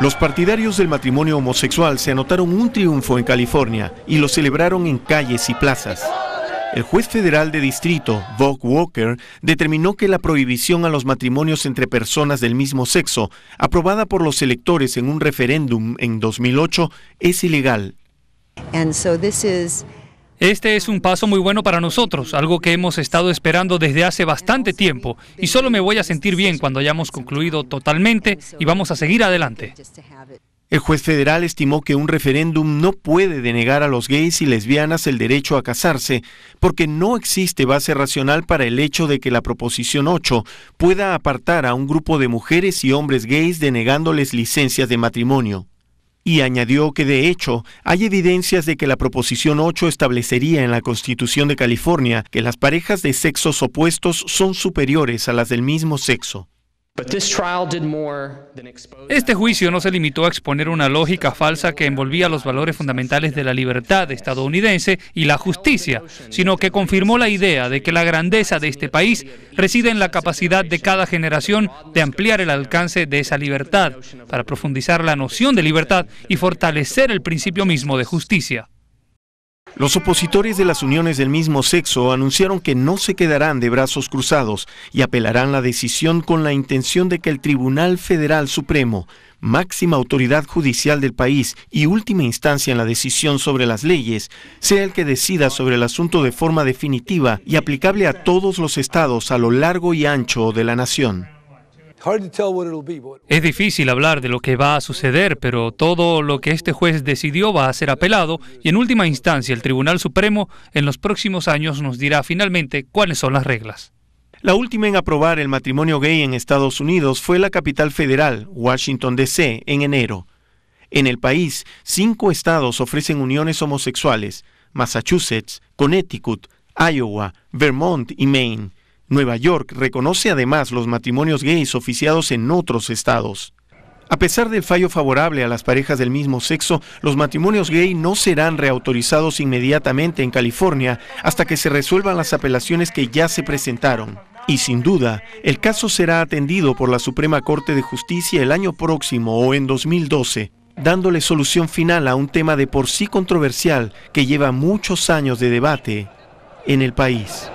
Los partidarios del matrimonio homosexual se anotaron un triunfo en California y lo celebraron en calles y plazas. El juez federal de distrito, Bob Walker, determinó que la prohibición a los matrimonios entre personas del mismo sexo, aprobada por los electores en un referéndum en 2008, es ilegal. Este es un paso muy bueno para nosotros, algo que hemos estado esperando desde hace bastante tiempo, y solo me voy a sentir bien cuando hayamos concluido totalmente y vamos a seguir adelante. El juez federal estimó que un referéndum no puede denegar a los gays y lesbianas el derecho a casarse, porque no existe base racional para el hecho de que la Proposición 8 pueda apartar a un grupo de mujeres y hombres gays denegándoles licencias de matrimonio y añadió que de hecho hay evidencias de que la Proposición 8 establecería en la Constitución de California que las parejas de sexos opuestos son superiores a las del mismo sexo. Este juicio no se limitó a exponer una lógica falsa que envolvía los valores fundamentales de la libertad estadounidense y la justicia, sino que confirmó la idea de que la grandeza de este país reside en la capacidad de cada generación de ampliar el alcance de esa libertad, para profundizar la noción de libertad y fortalecer el principio mismo de justicia. Los opositores de las uniones del mismo sexo anunciaron que no se quedarán de brazos cruzados y apelarán la decisión con la intención de que el Tribunal Federal Supremo, máxima autoridad judicial del país y última instancia en la decisión sobre las leyes, sea el que decida sobre el asunto de forma definitiva y aplicable a todos los estados a lo largo y ancho de la nación. Es difícil hablar de lo que va a suceder, pero todo lo que este juez decidió va a ser apelado y en última instancia el Tribunal Supremo en los próximos años nos dirá finalmente cuáles son las reglas. La última en aprobar el matrimonio gay en Estados Unidos fue la capital federal, Washington, D.C., en enero. En el país, cinco estados ofrecen uniones homosexuales, Massachusetts, Connecticut, Iowa, Vermont y Maine. Nueva York reconoce además los matrimonios gays oficiados en otros estados. A pesar del fallo favorable a las parejas del mismo sexo, los matrimonios gay no serán reautorizados inmediatamente en California hasta que se resuelvan las apelaciones que ya se presentaron. Y sin duda, el caso será atendido por la Suprema Corte de Justicia el año próximo o en 2012, dándole solución final a un tema de por sí controversial que lleva muchos años de debate en el país.